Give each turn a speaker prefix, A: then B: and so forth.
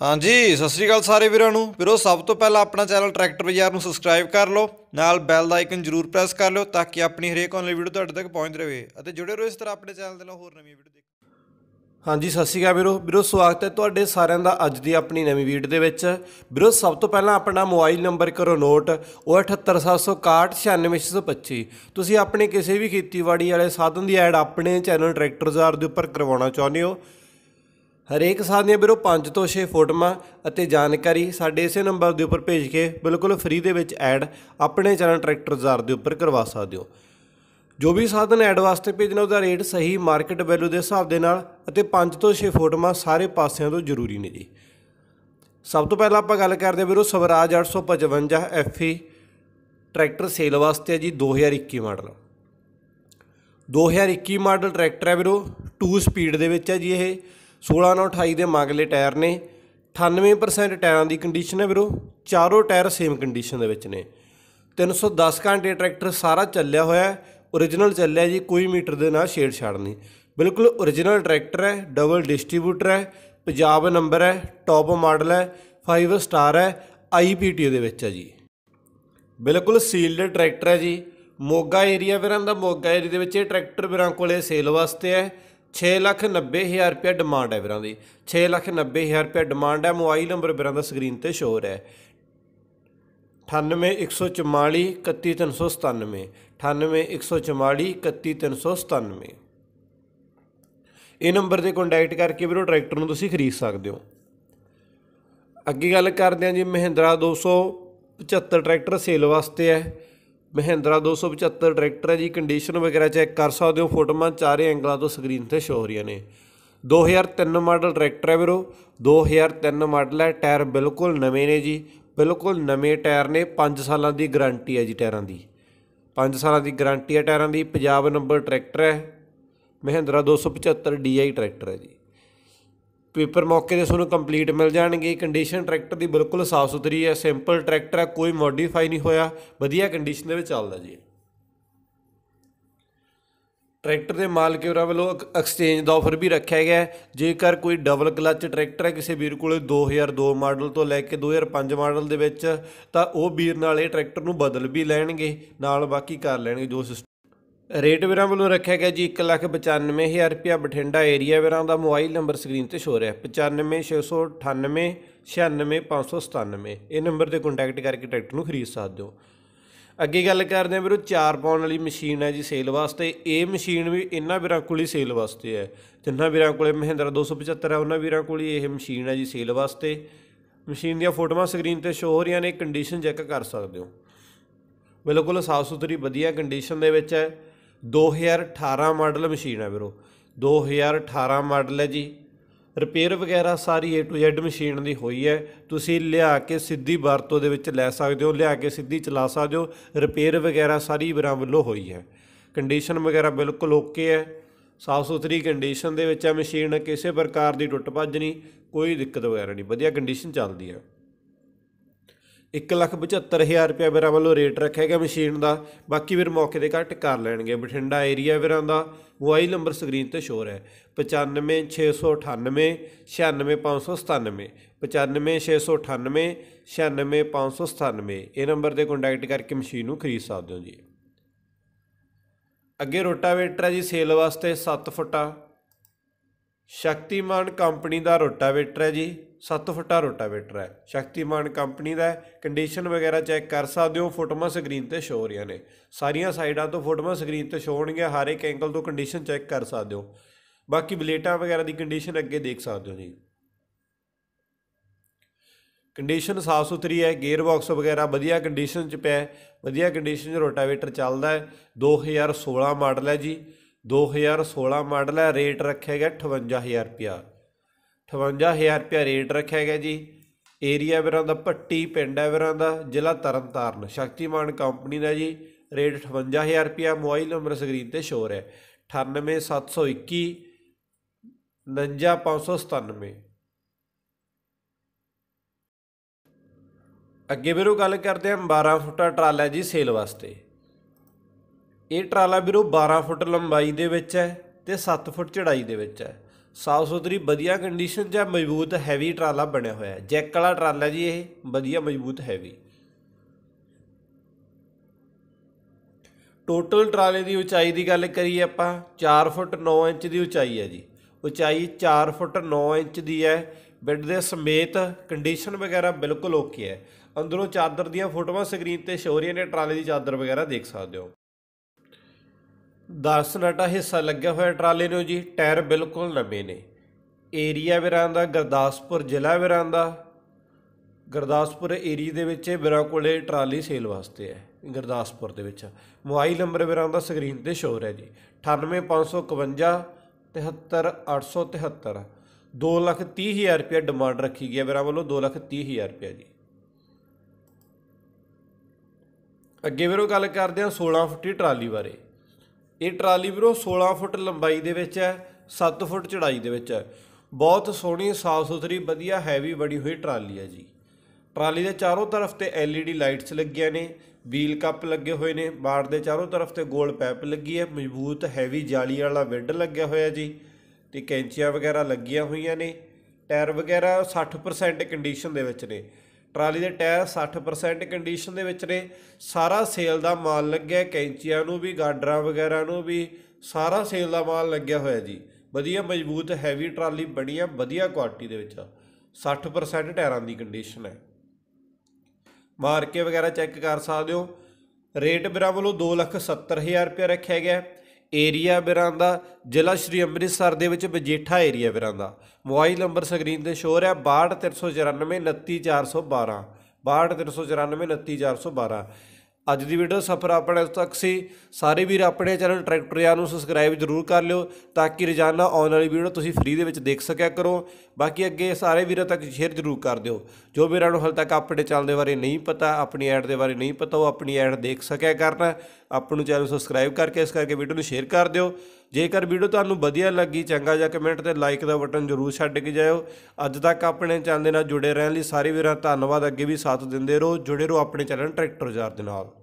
A: ਹਾਂਜੀ ਸਤਿ ਸ੍ਰੀ ਅਕਾਲ ਸਾਰੇ ਵੀਰਾਂ ਨੂੰ ਵੀਰੋ ਸਭ ਤੋਂ ਪਹਿਲਾਂ ਆਪਣਾ ਚੈਨਲ ਟਰੈਕਟਰ ਬਾਜ਼ਾਰ ਨੂੰ ਸਬਸਕ੍ਰਾਈਬ ਕਰ ਲਓ ਨਾਲ ਬੈਲ ਦਾ ਆਈਕਨ ਜ਼ਰੂਰ ਪ੍ਰੈਸ ਕਰ ਲਓ ਤਾਂ ਕਿ ਆਪਣੀ ਹਰੇਕ ਆਨਲਾਈਨ ਵੀਡੀਓ ਤੁਹਾਡੇ ਤੱਕ ਪਹੁੰਚਦੀ ਰਵੇ ਅਤੇ ਜੁੜੇ ਰਹੋ ਇਸ ਤਰ੍ਹਾਂ ਆਪਣੇ ਚੈਨਲ ਦੇ ਨਾਲ ਹੋਰ ਨਵੀਆਂ ਵੀਡੀਓ ਦੇਖ ਹਾਂਜੀ ਸਤਿ ਸ਼੍ਰੀ ਅਕਾਲ ਵੀਰੋ ਵੀਰੋ ਸਵਾਗਤ ਹੈ ਤੁਹਾਡੇ ਸਾਰਿਆਂ ਦਾ ਅੱਜ ਦੀ ਆਪਣੀ ਨਵੀਂ ਵੀਡੀਓ ਦੇ ਵਿੱਚ ਵੀਰੋ ਸਭ ਤੋਂ ਪਹਿਲਾਂ ਆਪਣਾ ਮੋਬਾਈਲ ਨੰਬਰ ਕਰੋ ਨੋਟ ਉਹ ਤੁਸੀਂ ਆਪਣੇ ਕਿਸੇ ਵੀ ਖੇਤੀਬਾੜੀ ਵਾਲੇ ਸਾਧਨ ਦੀ ਐਡ ਆਪਣੇ ਚੈਨਲ ਟਰੈਕਟਰ ਜ਼ਾਰ ਦੇ ਉੱਪਰ ਕਰਵਾਉਣਾ ਚਾਹੁੰਦੇ ਹੋ ਹਰੇਕ ਸਾਲ ਦੀਆਂ ਵੀਰੋ 5 ਤੋਂ 6 ਫੋਟੋਆਂ ਅਤੇ ਜਾਣਕਾਰੀ ਸਾਡੇ ਇਸੇ ਨੰਬਰ ਦੇ ਉੱਪਰ ਭੇਜ ਕੇ ਬਿਲਕੁਲ ਫ੍ਰੀ ਦੇ ਵਿੱਚ ਐਡ ਆਪਣੇ ਚੈਨਲ ਟਰੈਕਟਰ ਜ਼ਾਰ ਦੇ ਉੱਪਰ ਕਰਵਾ ਸਕਦੇ ਹੋ ਜੋ ਵੀ ਸਾਧਨ ਐਡ ਵਾਸਤੇ ਭੇਜਣਾ ਉਹਦਾ ਰੇਟ ਸਹੀ ਮਾਰਕੀਟ ਵੈਲਿਊ ਦੇ ਹਿਸਾਬ ਦੇ ਨਾਲ ਅਤੇ 5 ਤੋਂ 6 ਫੋਟੋਆਂ ਸਾਰੇ ਪਾਸਿਆਂ ਤੋਂ ਜ਼ਰੂਰੀ ਨੇ ਜੀ ਸਭ ਤੋਂ ਪਹਿਲਾਂ ਆਪਾਂ ਗੱਲ ਕਰਦੇ ਵੀਰੋ ਸਵਰਾਜ 855 ਐਫਈ ਟਰੈਕਟਰ ਸੇਲ ਵਾਸਤੇ ਹੈ ਜੀ 2021 ਮਾਡਲ 2021 ਮਾਡਲ ਟਰੈਕਟਰ ਹੈ ਵੀਰੋ 2 ਸਪੀਡ ਦੇ ਵਿੱਚ ਹੈ ਜੀ ਇਹ 16 ਨਾਲ 28 ਦੇ ਮਗਲੇ ਟਾਇਰ ਨੇ 98% ਟਾਇਰਾਂ ਦੀ ਕੰਡੀਸ਼ਨ ਹੈ ਵੀਰੋ ਚਾਰੋਂ ਟਾਇਰ ਸੇਮ ਕੰਡੀਸ਼ਨ ਦੇ ਵਿੱਚ ਨੇ 310 ਘੰਟੇ ਟਰੈਕਟਰ ਸਾਰਾ ਚੱਲਿਆ ਹੋਇਆ ਹੈ origignal ਚੱਲਿਆ ਜੀ ਕੋਈ ਮੀਟਰ ਦੇ ਨਾਲ ਛੇੜ ਛਾੜ ਨਹੀਂ ਬਿਲਕੁਲ origignal ਟਰੈਕਟਰ ਹੈ ਡਬਲ ਡਿਸਟ੍ਰੀਬਿਊਟਰ ਹੈ ਪੰਜਾਬ ਨੰਬਰ ਹੈ ਟੌਪ ਮਾਡਲ ਹੈ 5 ਸਟਾਰ ਹੈ ਆਈਪੀਟੀ ਦੇ ਵਿੱਚ ਹੈ ਜੀ ਬਿਲਕੁਲ ਸੀਲਡ ਟਰੈਕਟਰ ਹੈ ਜੀ ਮੋਗਾ ਏਰੀਆ ਵੀਰਾਂ ਦਾ ਮੋਗਾ ਏਰੀਆ ਦੇ ਵਿੱਚ ਇਹ ਟਰੈਕਟਰ ਵੀਰਾਂ ਕੋਲੇ ਸੇਲ ਵਾਸਤੇ ਹੈ 6 ਲੱਖ 90 ਹਜ਼ਾਰ ਰੁਪਏ ਡਿਮਾਂਡ ਹੈ ਵੀਰਾਂ ਦੀ 6 ਲੱਖ 90 ਹਜ਼ਾਰ ਰੁਪਏ ਡਿਮਾਂਡ ਹੈ ਮੋਬਾਈਲ ਨੰਬਰ ਵੀਰਾਂ ਦਾ ਸਕਰੀਨ ਤੇ ਸ਼ੋਅ ਹੋ ਰਿਹਾ ਹੈ 98144 31397 98144 31397 ਇਹ ਨੰਬਰ ਤੇ ਕੰਟੈਕਟ ਕਰਕੇ ਵੀਰੋ ਟਰੈਕਟਰ ਨੂੰ ਤੁਸੀਂ ਖਰੀਦ ਸਕਦੇ ਹੋ ਅੱਗੇ ਗੱਲ ਕਰਦੇ ਆਂ ਜੀ ਮਹਿੰਦਰਾ 275 ਟਰੈਕਟਰ ਸੇਲ ਵਾਸਤੇ ਹੈ ਮਹਿੰਦਰਾ 275 ਟਰੈਕਟਰ ਹੈ ਜੀ ਕੰਡੀਸ਼ਨ ਵਗੈਰਾ ਚੈੱਕ ਕਰ ਸਕਦੇ ਹੋ ਫੋਟੋਆਂ ਚਾਰੇ ਐਂਗਲਾਂ ਤੋਂ ਸਕਰੀਨ ਤੇ ਸ਼ੋ ਹੋ ਰਹੀਆਂ ਨੇ 2003 ਮਾਡਲ ਟਰੈਕਟਰ ਹੈ ਵੀਰੋ 2003 ਮਾਡਲ ਹੈ ਟਾਇਰ ਬਿਲਕੁਲ ਨਵੇਂ ਨੇ ਜੀ ਬਿਲਕੁਲ ਨਵੇਂ ਟਾਇਰ ਨੇ 5 ਸਾਲਾਂ ਦੀ ਗਾਰੰਟੀ ਹੈ ਜੀ ਟਾਇਰਾਂ ਦੀ 5 ਸਾਲਾਂ ਦੀ ਗਾਰੰਟੀ ਹੈ ਟਾਇਰਾਂ ਦੀ ਪੰਜਾਬ ਨੰਬਰ ਟਰੈਕਟਰ ਹੈ ਮਹਿੰਦਰਾ 275 ਡੀਆਈ ਟਰੈਕਟਰ ਹੈ ਜੀ ਪੇਪਰ ਮੌਕੇ ਤੇ ਤੁਹਾਨੂੰ ਕੰਪਲੀਟ ਮਿਲ ਜਾਣਗੇ ਕੰਡੀਸ਼ਨ ਟਰੈਕਟਰ ਦੀ ਬਿਲਕੁਲ ਸਾਫ ਸੁਥਰੀ ਹੈ ਸਿੰਪਲ ਟਰੈਕਟਰ ਹੈ ਕੋਈ ਮੋਡੀਫਾਈ ਨਹੀਂ ਹੋਇਆ ਵਧੀਆ ਕੰਡੀਸ਼ਨ ਦੇ ਵਿੱਚ ਚੱਲਦਾ ਜੀ ਟਰੈਕਟਰ ਦੇ ਮਾਲਕ ਹੋਰਾਂ ਵੱਲੋਂ ਐਕਸਚੇਂਜ ਦਾ ਆਫਰ ਵੀ ਰੱਖਿਆ ਗਿਆ ਜੇਕਰ ਕੋਈ ਡਬਲ ਕਲਚ ਟਰੈਕਟਰ ਹੈ ਕਿਸੇ ਵੀਰ ਕੋਲੇ 2002 ਮਾਡਲ ਤੋਂ ਲੈ ਕੇ 2005 ਮਾਡਲ ਦੇ ਵਿੱਚ ਤਾਂ ਉਹ ਵੀਰ ਨਾਲ ਇਹ ਟਰੈਕਟਰ ਨੂੰ ਬਦਲ ਵੀ ਲੈਣਗੇ ਨਾਲ ਬਾਕੀ ਕਰ ਲੈਣਗੇ ਜੋ ਰੇਟ ਵੀਰਾਂ ਵੱਲੋਂ ਰੱਖਿਆ ਗਿਆ ਜੀ 1,95,000 ਰੁਪਿਆ ਬਠਿੰਡਾ ਏਰੀਆ ਵੀਰਾਂ ਦਾ ਮੋਬਾਈਲ ਨੰਬਰ ਸਕਰੀਨ ਤੇ ਸ਼ੋ ਰਿਹਾ 956989 96597 ਇਹ ਨੰਬਰ ਤੇ ਕੰਟੈਕਟ ਕਰਕੇ ਟਰੈਕਟਰ ਨੂੰ ਖਰੀਦ ਸਕਦੇ ਹੋ ਅੱਗੇ ਗੱਲ ਕਰਦੇ ਆ ਵੀਰੋ 4 ਪਾਉਣ ਵਾਲੀ ਮਸ਼ੀਨ ਹੈ ਜੀ ਸੇਲ ਵਾਸਤੇ ਇਹ ਮਸ਼ੀਨ ਵੀ ਇਹਨਾਂ ਵੀਰਾਂ ਕੋਲ ਹੀ ਸੇਲ ਵਾਸਤੇ ਹੈ ਜਿੰਨਾ ਵੀਰਾਂ ਕੋਲੇ ਮਹਿੰਦਰਾ 275 ਹੈ ਉਹਨਾਂ ਵੀਰਾਂ ਕੋਲ ਹੀ ਇਹ ਮਸ਼ੀਨ ਹੈ ਜੀ ਸੇਲ ਵਾਸਤੇ ਮਸ਼ੀਨ ਦੀਆਂ ਫੋਟੋਆਂ ਸਕਰੀਨ ਤੇ ਸ਼ੋ ਹੋ ਰਹੀਆਂ ਨੇ ਕੰਡੀਸ਼ਨ ਚੈੱਕ ਕਰ ਸਕਦੇ ਹੋ ਬਿਲਕੁਲ ਸਾਫ਼ ਸੁਥਰੀ ਵਧੀਆ ਕੰਡੀਸ਼ਨ ਦੇ ਵਿੱਚ ਹੈ 2018 ਮਾਡਲ ਮਸ਼ੀਨ ਹੈ ਵੀਰੋ 2018 ਮਾਡਲ ਹੈ ਜੀ ਰਿਪੇਅਰ ਵਗੈਰਾ ਸਾਰੀ A to Z ਮਸ਼ੀਨ ਦੀ ਹੋਈ ਹੈ ਤੁਸੀਂ ਲਿਆ ਕੇ ਸਿੱਧੀ ਵਰਤੋਂ ਦੇ ਵਿੱਚ ਲੈ ਸਕਦੇ ਹੋ ਲਿਆ ਕੇ ਸਿੱਧੀ ਚਲਾ ਸਕਦੇ ਹੋ ਰਿਪੇਅਰ ਵਗੈਰਾ ਸਾਰੀ ਬਰਾਂ ਵੱਲੋਂ ਹੋਈ ਹੈ ਕੰਡੀਸ਼ਨ ਵਗੈਰਾ ਬਿਲਕੁਲ ਓਕੇ ਹੈ ਸਾਫ ਸੁਥਰੀ ਕੰਡੀਸ਼ਨ ਦੇ ਵਿੱਚ ਹੈ ਮਸ਼ੀਨ ਕਿਸੇ ਪ੍ਰਕਾਰ ਦੀ ਟੁੱਟ ਭੱਜ ਨਹੀਂ ਕੋਈ ਦਿੱਕਤ ਵਗੈਰਾ ਨਹੀਂ ਵਧੀਆ ਕੰਡੀਸ਼ਨ ਚੱਲਦੀ ਹੈ 175000 ਰੁਪਏ ਵੀਰਾਂ ਵੱਲੋਂ ਰੇਟ ਰੱਖਿਆ ਗਿਆ ਮਸ਼ੀਨ ਦਾ ਬਾਕੀ ਵੀਰ ਮੌਕੇ ਦੇ ਘੱਟ ਕਰ ਲੈਣਗੇ ਬਠਿੰਡਾ ਏਰੀਆ ਵੀਰਾਂ ਦਾ ਮੋਬਾਈਲ ਨੰਬਰ ਸਕਰੀਨ ਤੇ ਸ਼ੋਰ ਹੈ 95698 96597 95698 96597 ਇਹ ਨੰਬਰ ਤੇ ਕੰਟੈਕਟ ਕਰਕੇ ਮਸ਼ੀਨ ਨੂੰ ਖਰੀਦ ਸਕਦੇ ਹੋ ਜੀ ਅੱਗੇ ਰੋਟਾਵੇਟਰ ਹੈ ਜੀ ਸੇਲ ਵਾਸਤੇ 7 ਫੁੱਟਾ ਸ਼ਕਤੀਮਾਨ ਕੰਪਨੀ ਦਾ ਰੋਟਾਵੇਟਰ ਹੈ ਜੀ 7 ਫੁੱਟਾ ਰੋਟਾਵੇਟਰ ਹੈ ਸ਼ਕਤੀਮਾਨ ਕੰਪਨੀ ਦਾ ਹੈ ਕੰਡੀਸ਼ਨ ਵਗੈਰਾ ਚੈੱਕ ਕਰ ਸਕਦੇ ਹੋ ਫੋਟੋਆਂ ਸਕਰੀਨ ਤੇ ਸ਼ੋ ਹੋ ਰਹੀਆਂ ਨੇ ਸਾਰੀਆਂ ਸਾਈਡਾਂ ਤੋਂ ਫੋਟੋਆਂ ਸਕਰੀਨ ਤੇ ਸ਼ੋ ਹੋਣਗੀਆਂ ਹਰ ਇੱਕ ਐਂਗਲ ਤੋਂ ਕੰਡੀਸ਼ਨ ਚੈੱਕ ਕਰ ਸਕਦੇ ਹੋ ਬਾਕੀ ਬਲੇਟਾਂ ਵਗੈਰਾ ਦੀ ਕੰਡੀਸ਼ਨ ਅੱਗੇ ਦੇਖ ਸਕਦੇ ਹੋ ਜੀ ਕੰਡੀਸ਼ਨ ਸਾਫ ਸੁਥਰੀ ਹੈ ਗੇਅਰ ਬਾਕਸ ਵਗੈਰਾ ਵਧੀਆ ਕੰਡੀਸ਼ਨ ਚ ਪਿਆ ਵਧੀਆ ਕੰਡੀਸ਼ਨ ਚ ਰੋਟਾਵੇਟਰ ਚੱਲਦਾ ਹੈ 2016 ਮਾਡਲ ਹੈ ਜੀ 2016 ਮਾਡਲ ਹੈ ਰੇਟ ਰੱਖਿਆ ਗਿਆ 58000 ਰੁਪਿਆ 58000 ਰੁਪਏ ਰੇਟ ਰੱਖਿਆ ਗਿਆ ਜੀ ਏਰੀਆ ਵੀਰਾਂ ਦਾ ਪੱਟੀ ਪਿੰਡ ਹੈ ਵੀਰਾਂ ਦਾ ਜ਼ਿਲ੍ਹਾ ਤਰਨਤਾਰਨ ਸ਼ਕਤੀਮਾਨ ਕੰਪਨੀ ਦਾ ਜੀ ਰੇਟ 58000 ਰੁਪਏ ਮੋਬਾਈਲ ਨੰਬਰ ਸਕਰੀਨ ਤੇ ਸ਼ੋਰ ਰਿਹਾ 98721 59597 ਅੱਗੇ ਵੀਰੋ ਗੱਲ ਕਰਦੇ ਆ 12 ਫੁੱਟਾ ਟਰਾਲਾ ਜੀ ਸੇਲ ਵਾਸਤੇ ਇਹ ਟਰਾਲਾ ਵੀਰੋ 12 ਫੁੱਟ ਲੰਬਾਈ ਦੇ ਵਿੱਚ ਹੈ ਤੇ 7 ਫੁੱਟ ਚੜਾਈ ਦੇ ਵਿੱਚ ਹੈ ਸਾਫ ਸੁਧਰੀ ਵਧੀਆ ਕੰਡੀਸ਼ਨ ਜਾਂ ਮਜ਼ਬੂਤ ਹੈਵੀ ਟਰਾਲਾ ਬਣਿਆ ਹੋਇਆ ਹੈ ਜੈਕ ਵਾਲਾ ਟਰਾਲਾ ਜੀ ਇਹ ਵਧੀਆ ਮਜ਼ਬੂਤ ਹੈਵੀ ਟੋਟਲ ਟਰਾਲੇ ਦੀ ਉਚਾਈ ਦੀ ਗੱਲ ਕਰੀਏ ਆਪਾਂ 4 ਫੁੱਟ 9 ਇੰਚ ਦੀ ਉਚਾਈ ਹੈ ਜੀ ਉਚਾਈ 4 ਫੁੱਟ 9 ਇੰਚ ਦੀ ਹੈ ਬੈੱਡ ਦੇ ਸਮੇਤ ਕੰਡੀਸ਼ਨ ਵਗੈਰਾ ਬਿਲਕੁਲ ਓਕੇ ਹੈ ਅੰਦਰੋਂ ਚਾਦਰ ਦੀਆਂ ਫੋਟੋਆਂ ਸਕਰੀਨ ਤੇ ਸ਼ੋਰੀਆਂ ਰਹੀਆਂ ਨੇ ਟਰਾਲੇ ਦੀ ਚਾਦਰ ਵਗੈਰਾ ਦੇਖ ਸਕਦੇ ਹੋ 10 ਡਾਟਾ ਹਿੱਸਾ ਲੱਗਿਆ ਹੋਇਆ ਟਰਾਲੇ ਨੂੰ ਜੀ ਟਾਇਰ ਬਿਲਕੁਲ ਨਵੇਂ ਨੇ ਏਰੀਆ ਵਿਰਾਂਦਾ ਗਰਦਾਸਪੁਰ ਜ਼ਿਲ੍ਹਾ ਵਿਰਾਂਦਾ ਗਰਦਾਸਪੁਰ ਏਰੀਆ ਦੇ ਵਿੱਚ ਵਿਰਾ ਕੋਲੇ ਟਰਾਲੀ ਸੇਲ ਵਾਸਤੇ ਹੈ ਗਰਦਾਸਪੁਰ ਦੇ ਵਿੱਚ ਮੋਬਾਈਲ ਨੰਬਰ ਵਿਰਾਂ ਦਾ ਸਕਰੀਨ ਤੇ ਸ਼ੋਅ ਰਿਹਾ ਜੀ 98551 73873 230000 ਰੁਪਏ ਡਿਮਾਂਡ ਰੱਖੀ ਗਈ ਹੈ ਵਿਰਾ ਵੱਲੋਂ 230000 ਰੁਪਏ ਜੀ ਅੱਗੇ ਵੀਰੋ ਗੱਲ ਕਰਦੇ ਹਾਂ 16 ਫੁੱਟੀ ਟਰਾਲੀ ਬਾਰੇ ਇਹ ਟਰਾਲੀ ਵੀਰੋ 16 ਫੁੱਟ ਲੰਬਾਈ ਦੇ ਵਿੱਚ ਹੈ 7 ਫੁੱਟ ਚੜਾਈ ਦੇ ਵਿੱਚ ਹੈ ਬਹੁਤ ਸੋਹਣੀ ਸਾਫ ਸੁਥਰੀ ਵਧੀਆ ਹੈਵੀ ਬੜੀ ਹੋਈ ਟਰਾਲੀ ਹੈ ਜੀ ਟਰਾਲੀ ਦੇ ਚਾਰੋਂ ਤਰਫ ਤੇ ਐਲਈਡੀ ਲਾਈਟਸ ਲੱਗੀਆਂ ਨੇ ਵੀਲ ਕੱਪ ਲੱਗੇ ਹੋਏ ਨੇ ਬਾੜ ਦੇ ਚਾਰੋਂ ਤਰਫ ਤੇ ਗੋਲ ਪੈਪ ਲੱਗੀ ਹੈ ਮਜ਼ਬੂਤ ਹੈਵੀ ਜਾਲੀ ਵਾਲਾ ਵਿੱਡ ਲੱਗਿਆ ਹੋਇਆ ਜੀ ਤੇ ਕੈਂਚੀਆਂ ਵਗੈਰਾ ਲੱਗੀਆਂ ਹੋਈਆਂ ਨੇ ਟਾਇਰ ਵਗੈਰਾ 60% ਕੰਡੀਸ਼ਨ ਦੇ ਵਿੱਚ ਨੇ ਟਰਾਲੀ ਦੇ ਟਾਇਰ 60% ਕੰਡੀਸ਼ਨ ਦੇ ਵਿੱਚ ਨੇ ਸਾਰਾ ਸੇਲ ਦਾ ਮਾਲ ਲੱਗਿਆ ਕੈਂਚੀਆਂ ਨੂੰ ਵੀ ਗਾਡਰਾਂ ਵਗੈਰਾ ਨੂੰ ਵੀ ਸਾਰਾ ਸੇਲ ਦਾ ਮਾਲ ਲੱਗਿਆ ਹੋਇਆ ਜੀ ਵਧੀਆ ਮਜ਼ਬੂਤ ਹੈਵੀ ਟਰਾਲੀ ਬੜੀਆ ਵਧੀਆ ਕੁਆਲਿਟੀ ਦੇ ਵਿੱਚ 60% ਟਾਇਰਾਂ ਦੀ ਕੰਡੀਸ਼ਨ ਹੈ ਮਾਰਕੇ ਵਗੈਰਾ ਚੈੱਕ ਕਰ ਸਕਦੇ ਹੋ ਰੇਟ ਬਰਾ ਵੱਲੋਂ 270000 ਰੁਪਏ ਰੱਖਿਆ ਗਿਆ ਏਰੀਆ ਵਿਰਾਂ ਦਾ ਜ਼ਿਲ੍ਹਾ ਸ਼੍ਰੀ ਅੰਮ੍ਰਿਤਸਰ ਦੇ ਵਿੱਚ ਬਜੇਠਾ ਏਰੀਆ ਵਿਰਾਂ ਦਾ ਮੋਬਾਈਲ ਨੰਬਰ ਸਕਰੀਨ ਤੇ ਸ਼ੋਅ ਰਿਹਾ 6239499412 6239499412 ਅੱਜ ਦੀ ਵੀਡੀਓ ਸਫਰ ਆਪਣੇ ਤੱਕ ਸੀ ਸਾਰੇ ਵੀਰ ਆਪਣੇ ਚੈਨਲ ਟਰੈਕਟਰਿਆ ਨੂੰ ਸਬਸਕ੍ਰਾਈਬ ਜ਼ਰੂਰ ਕਰ ਲਿਓ ਤਾਂ ਕਿ ਰੋਜ਼ਾਨਾ ਆਉਣ ਵਾਲੀ ਵੀਡੀਓ ਤੁਸੀਂ ਫ੍ਰੀ ਦੇ ਵਿੱਚ ਦੇਖ ਸਕਿਆ ਕਰੋ ਬਾਕੀ ਅੱਗੇ ਸਾਰੇ ਵੀਰਾਂ ਤੱਕ ਸ਼ੇਅਰ ਜ਼ਰੂਰ ਕਰ ਦਿਓ ਜੋ ਵੀਰਾਂ ਨੂੰ ਹਲ ਤੱਕ ਆਪਣੇ ਚੈਨਲ ਦੇ ਬਾਰੇ ਨਹੀਂ ਪਤਾ ਆਪਣੀ ਐਡ ਦੇ ਬਾਰੇ ਨਹੀਂ ਪਤਾ ਉਹ ਆਪਣੀ ਐਡ ਦੇਖ ਸਕਿਆ ਕਰਨਾ ਆਪ ਨੂੰ ਚੈਨਲ ਸਬਸਕ੍ਰਾਈਬ ਕਰਕੇ ਇਸ ਕਰਕੇ ਵੀਡੀਓ ਨੂੰ ਸ਼ੇਅਰ ਕਰ ਦਿਓ ਜੇਕਰ ਵੀਡੀਓ ਤੁਹਾਨੂੰ ਵਧੀਆ ਲੱਗੀ ਚੰਗਾ ਜਿਹਾ ਕਮੈਂਟ ਤੇ ਲਾਈਕ ਦਾ ਬਟਨ ਜ਼ਰੂਰ ਛੱਡ ਕੇ ਜਾਇਓ ਅੱਜ ਤੱਕ ਆਪਣੇ ਚੈਨਲ ਦੇ ਨਾਲ ਜੁੜੇ ਰਹਿਣ ਲਈ ਸਾਰੇ ਵੀਰਾਂ ਧੰਨਵਾਦ ਅੱਗੇ ਵੀ ਸਾਥ ਦਿੰਦੇ ਰਹੋ ਜੁੜੇ ਰਹੋ ਆਪਣੇ ਚੈਨਲ ਟਰੈਕਟਰ ਜਾਰ ਦੇ ਨਾਲ